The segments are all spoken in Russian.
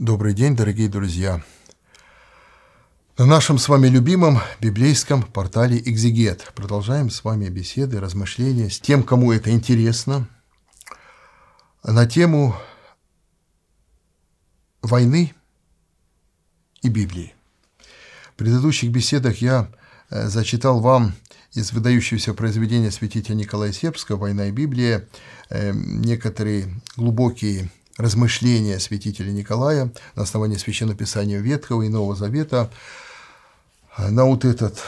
Добрый день, дорогие друзья! На нашем с вами любимом библейском портале «Экзегет» продолжаем с вами беседы, размышления с тем, кому это интересно, на тему войны и Библии. В предыдущих беседах я э, зачитал вам из выдающегося произведения святителя Николая Сербского «Война и Библия» э, некоторые глубокие размышления святителя Николая на основании Священного Писания Ветхого и Нового Завета на вот, этот,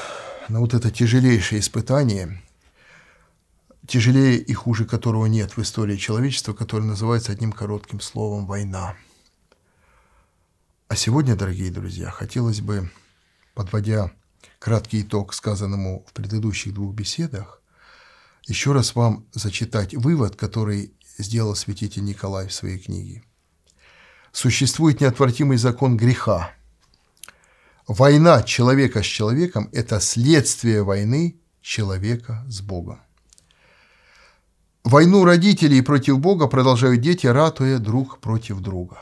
на вот это тяжелейшее испытание, тяжелее и хуже которого нет в истории человечества, которое называется одним коротким словом «война». А сегодня, дорогие друзья, хотелось бы, подводя краткий итог сказанному в предыдущих двух беседах, еще раз вам зачитать вывод, который сделал святитель Николай в своей книге. Существует неотвратимый закон греха. Война человека с человеком – это следствие войны человека с Богом. Войну родителей против Бога продолжают дети, ратуя друг против друга.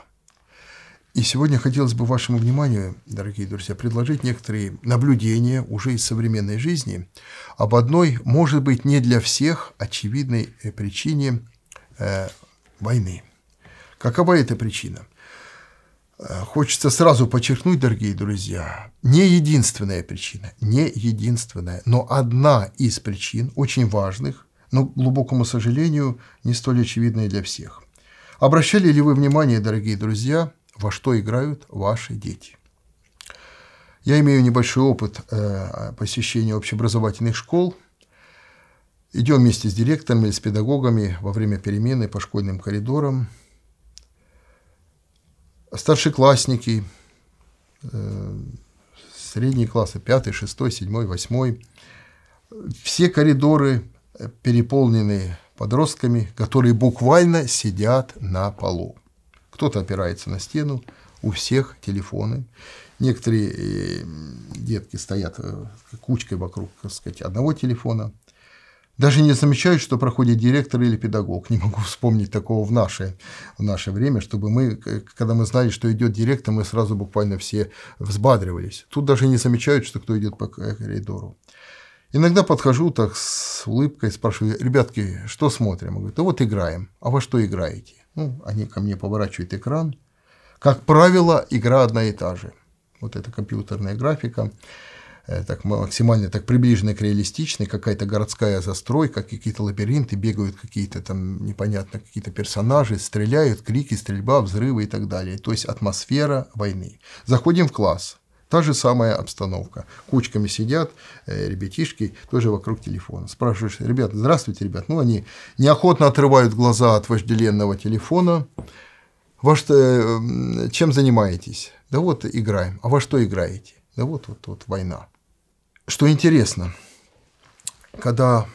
И сегодня хотелось бы вашему вниманию, дорогие друзья, предложить некоторые наблюдения уже из современной жизни об одной, может быть, не для всех очевидной э, причине Э, войны. Какова эта причина? Э, хочется сразу подчеркнуть, дорогие друзья, не единственная причина, не единственная, но одна из причин, очень важных, но, к глубокому сожалению, не столь очевидная для всех. Обращали ли вы внимание, дорогие друзья, во что играют ваши дети? Я имею небольшой опыт э, посещения общеобразовательных школ – Идем вместе с директором или с педагогами во время перемены по школьным коридорам. Старшеклассники, э, средние классы, 5, 6, 7, 8. Все коридоры переполнены подростками, которые буквально сидят на полу. Кто-то опирается на стену, у всех телефоны. Некоторые э, детки стоят э, кучкой вокруг, так сказать, одного телефона – даже не замечают, что проходит директор или педагог. Не могу вспомнить такого в наше, в наше время, чтобы мы, когда мы знали, что идет директор, мы сразу буквально все взбадривались. Тут даже не замечают, что кто идет по коридору. Иногда подхожу так с улыбкой, спрашиваю, ребятки, что смотрим? Говорят, да вот играем. А во что играете? Ну, они ко мне поворачивают экран. Как правило, игра одна и та же. Вот это компьютерная графика. Э, так максимально так приближенная к реалистичной, какая-то городская застройка, какие-то лабиринты, бегают какие-то там непонятно какие-то персонажи, стреляют, крики, стрельба, взрывы и так далее. То есть атмосфера войны. Заходим в класс. Та же самая обстановка. Кучками сидят э, ребятишки, тоже вокруг телефона. Спрашиваешь, ребят, здравствуйте, ребят. Ну, они неохотно отрывают глаза от вожделенного телефона. Во что, э, чем занимаетесь? Да вот играем. А во что играете? Да вот, вот, вот война. Что интересно, когда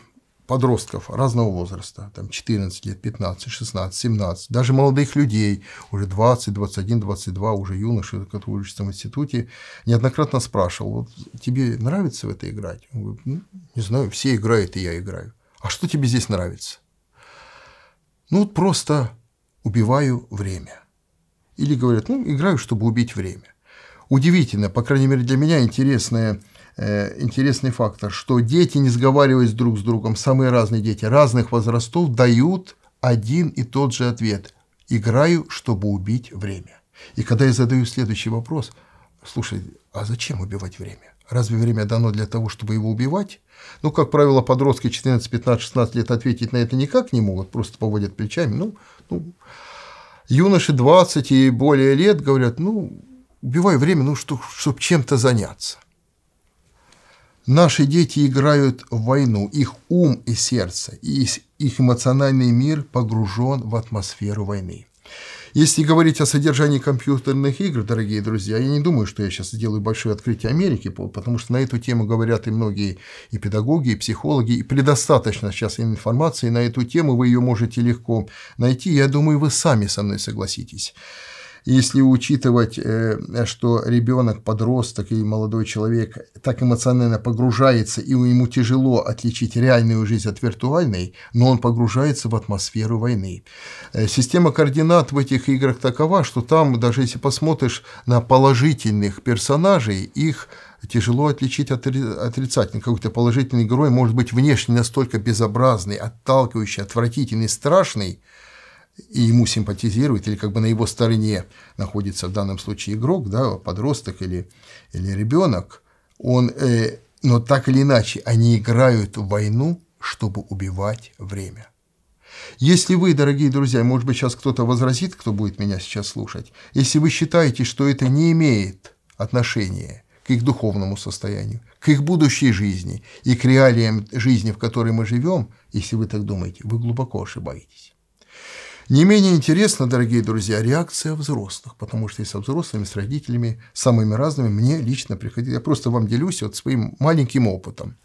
подростков разного возраста, там 14 лет, 15, 16, 17, даже молодых людей, уже 20, 21, 22, уже юноши, которые учатся в институте, неоднократно спрашивал, вот тебе нравится в это играть? Он говорит, ну, не знаю, все играют, и я играю. А что тебе здесь нравится? Ну, вот просто убиваю время. Или говорят, ну, играю, чтобы убить время. Удивительно, по крайней мере, для меня интересная Э, интересный фактор, что дети, не сговариваясь друг с другом, самые разные дети разных возрастов дают один и тот же ответ. Играю, чтобы убить время. И когда я задаю следующий вопрос, слушай, а зачем убивать время? Разве время дано для того, чтобы его убивать? Ну, как правило, подростки 14, 15, 16 лет ответить на это никак не могут, просто поводят плечами. Ну, ну. Юноши 20 и более лет говорят, ну, убиваю время, ну, что, чтобы чем-то заняться. Наши дети играют в войну, их ум и сердце, и их эмоциональный мир погружен в атмосферу войны. Если говорить о содержании компьютерных игр, дорогие друзья, я не думаю, что я сейчас сделаю большое открытие Америки, потому что на эту тему говорят и многие и педагоги, и психологи, и предостаточно сейчас информации на эту тему, вы ее можете легко найти, я думаю, вы сами со мной согласитесь. Если учитывать, э, что ребенок, подросток и молодой человек так эмоционально погружается, и ему тяжело отличить реальную жизнь от виртуальной, но он погружается в атмосферу войны. Э, система координат в этих играх такова, что там, даже если посмотришь на положительных персонажей, их тяжело отличить от отрицательных. Какой-то положительный герой может быть внешне настолько безобразный, отталкивающий, отвратительный, страшный – и ему симпатизирует, или как бы на его стороне находится в данном случае игрок, да, подросток или, или ребенок, он, э, но так или иначе, они играют в войну, чтобы убивать время. Если вы, дорогие друзья, может быть, сейчас кто-то возразит, кто будет меня сейчас слушать, если вы считаете, что это не имеет отношения к их духовному состоянию, к их будущей жизни и к реалиям жизни, в которой мы живем, если вы так думаете, вы глубоко ошибаетесь. Не менее интересна, дорогие друзья, реакция взрослых, потому что и со взрослыми, с родителями, самыми разными, мне лично приходилось, я просто вам делюсь вот своим маленьким опытом.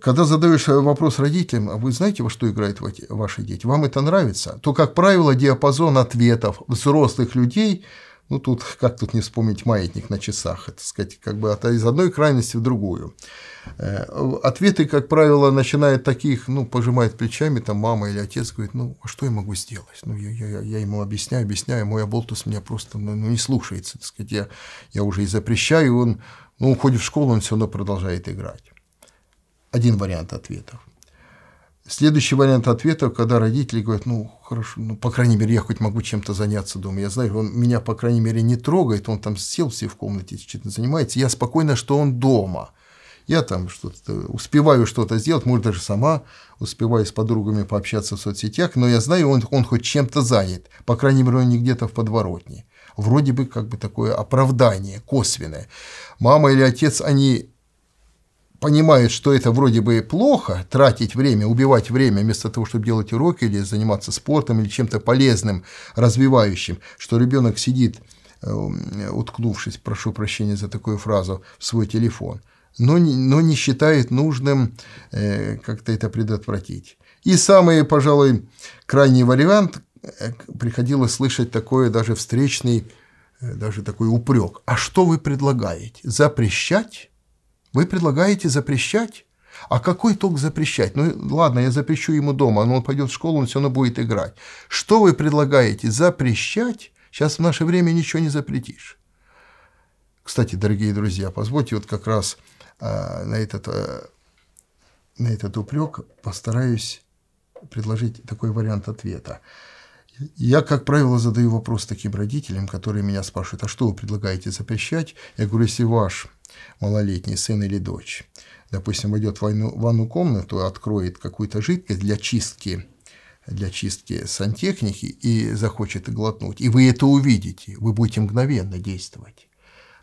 Когда задаешь вопрос родителям, а вы знаете, во что играют ваши дети, вам это нравится, то, как правило, диапазон ответов взрослых людей – ну, тут как тут не вспомнить маятник на часах, это сказать, как бы от, из одной крайности в другую. Э, ответы, как правило, начинают таких, ну, пожимает плечами, там мама или отец говорит, ну, а что я могу сделать? Ну, я, я, я ему объясняю, объясняю, мой оболтус меня просто ну, ну, не слушается, так сказать, я, я уже и запрещаю, он, ну, уходит в школу, он все равно продолжает играть. Один вариант ответов – Следующий вариант ответа, когда родители говорят, ну, хорошо, ну, по крайней мере, я хоть могу чем-то заняться дома. Я знаю, он меня, по крайней мере, не трогает, он там сел все в комнате, чем-то занимается. Я спокойно, что он дома. Я там что-то успеваю что-то сделать, может, даже сама успеваю с подругами пообщаться в соцсетях, но я знаю, он, он хоть чем-то занят. По крайней мере, он не где-то в подворотне. Вроде бы как бы такое оправдание косвенное. Мама или отец, они понимают, что это вроде бы плохо, тратить время, убивать время, вместо того, чтобы делать уроки или заниматься спортом или чем-то полезным, развивающим, что ребенок сидит, эм, уткнувшись, прошу прощения за такую фразу, в свой телефон, но не, но не считает нужным э, как-то это предотвратить. И самый, пожалуй, крайний вариант, э, приходилось слышать такое даже встречный, э, даже такой упрек. А что вы предлагаете? Запрещать? Вы предлагаете запрещать? А какой толк запрещать? Ну, ладно, я запрещу ему дома, но он пойдет в школу, он все равно будет играть. Что вы предлагаете? Запрещать? Сейчас в наше время ничего не запретишь. Кстати, дорогие друзья, позвольте вот как раз э, на, этот, э, на этот упрек постараюсь предложить такой вариант ответа. Я, как правило, задаю вопрос таким родителям, которые меня спрашивают, а что вы предлагаете запрещать? Я говорю, если ваш малолетний сын или дочь, допустим, войдет в ванну, ванну комнату, откроет какую-то жидкость для чистки для чистки сантехники и захочет глотнуть, и вы это увидите, вы будете мгновенно действовать.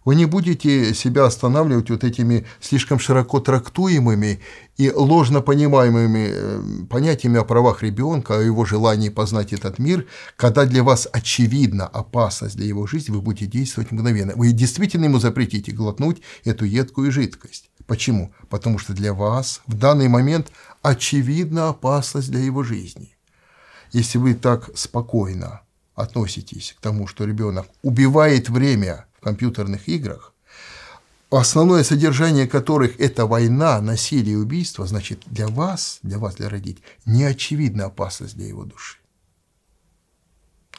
Вы не будете себя останавливать вот этими слишком широко трактуемыми и ложно понимаемыми э, понятиями о правах ребенка, о его желании познать этот мир, когда для вас очевидна опасность для его жизни, вы будете действовать мгновенно. Вы действительно ему запретите глотнуть эту едкую жидкость. Почему? Потому что для вас в данный момент очевидна опасность для его жизни. Если вы так спокойно относитесь к тому, что ребенок убивает время – компьютерных играх, основное содержание которых – это война, насилие и убийство, значит, для вас, для вас, для родителей, не очевидна опасность для его души.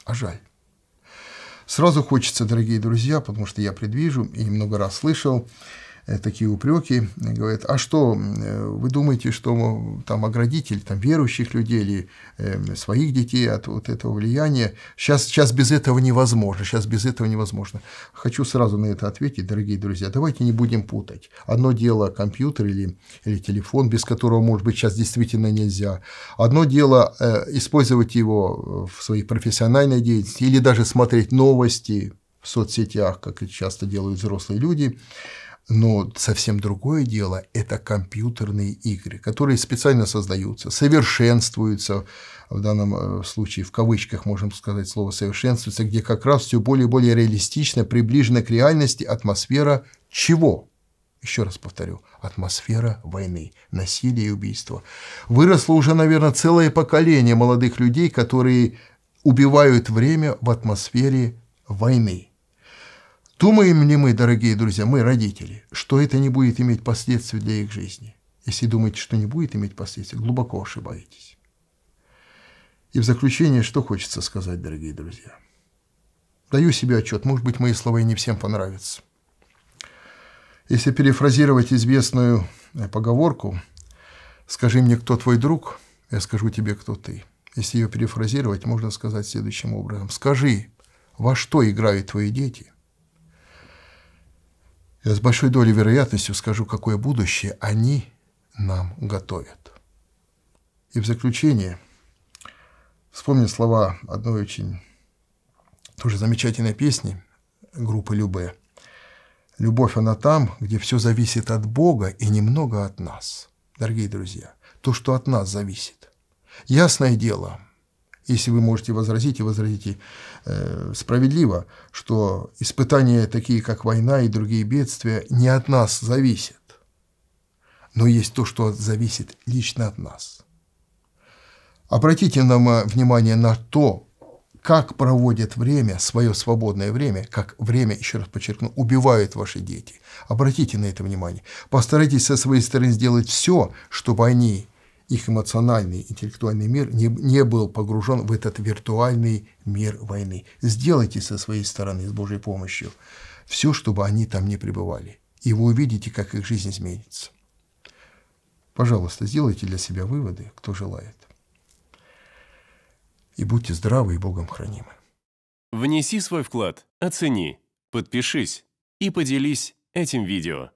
А жаль. Сразу хочется, дорогие друзья, потому что я предвижу и много раз слышал, Э, такие упреки, э, говорит, а что, э, вы думаете, что там оградитель там, верующих людей или эм, своих детей от вот этого влияния, сейчас, сейчас без этого невозможно, сейчас без этого невозможно. Хочу сразу на это ответить, дорогие друзья, давайте не будем путать. Одно дело компьютер или, или телефон, без которого, может быть, сейчас действительно нельзя. Одно дело использовать его в своей профессиональной деятельности или даже смотреть новости в соцсетях, как это часто делают взрослые люди. Но совсем другое дело – это компьютерные игры, которые специально создаются, совершенствуются, в данном э, случае в кавычках можем сказать слово «совершенствуются», где как раз все более и более реалистично приближена к реальности атмосфера чего? Еще раз повторю, атмосфера войны, насилия и убийства. Выросло уже, наверное, целое поколение молодых людей, которые убивают время в атмосфере войны. Думаем ли мы, дорогие друзья, мы родители, что это не будет иметь последствий для их жизни? Если думаете, что не будет иметь последствий, глубоко ошибаетесь. И в заключение, что хочется сказать, дорогие друзья. Даю себе отчет, может быть, мои слова и не всем понравятся. Если перефразировать известную э, поговорку «Скажи мне, кто твой друг, я скажу тебе, кто ты». Если ее перефразировать, можно сказать следующим образом. «Скажи, во что играют твои дети, я с большой долей вероятностью скажу, какое будущее они нам готовят. И в заключение вспомню слова одной очень тоже замечательной песни группы Любе. Любовь, она там, где все зависит от Бога и немного от нас. Дорогие друзья, то, что от нас зависит. Ясное дело, если вы можете возразить, и возразите э, справедливо, что испытания такие, как война и другие бедствия, не от нас зависят, но есть то, что зависит лично от нас. Обратите нам э, внимание на то, как проводят время, свое свободное время, как время, еще раз подчеркну, убивают ваши дети. Обратите на это внимание. Постарайтесь со своей стороны сделать все, чтобы они их эмоциональный, интеллектуальный мир не, не был погружен в этот виртуальный мир войны. Сделайте со своей стороны, с Божьей помощью, все, чтобы они там не пребывали. И вы увидите, как их жизнь изменится. Пожалуйста, сделайте для себя выводы, кто желает. И будьте здравы и Богом хранимы. Внеси свой вклад, оцени, подпишись и поделись этим видео.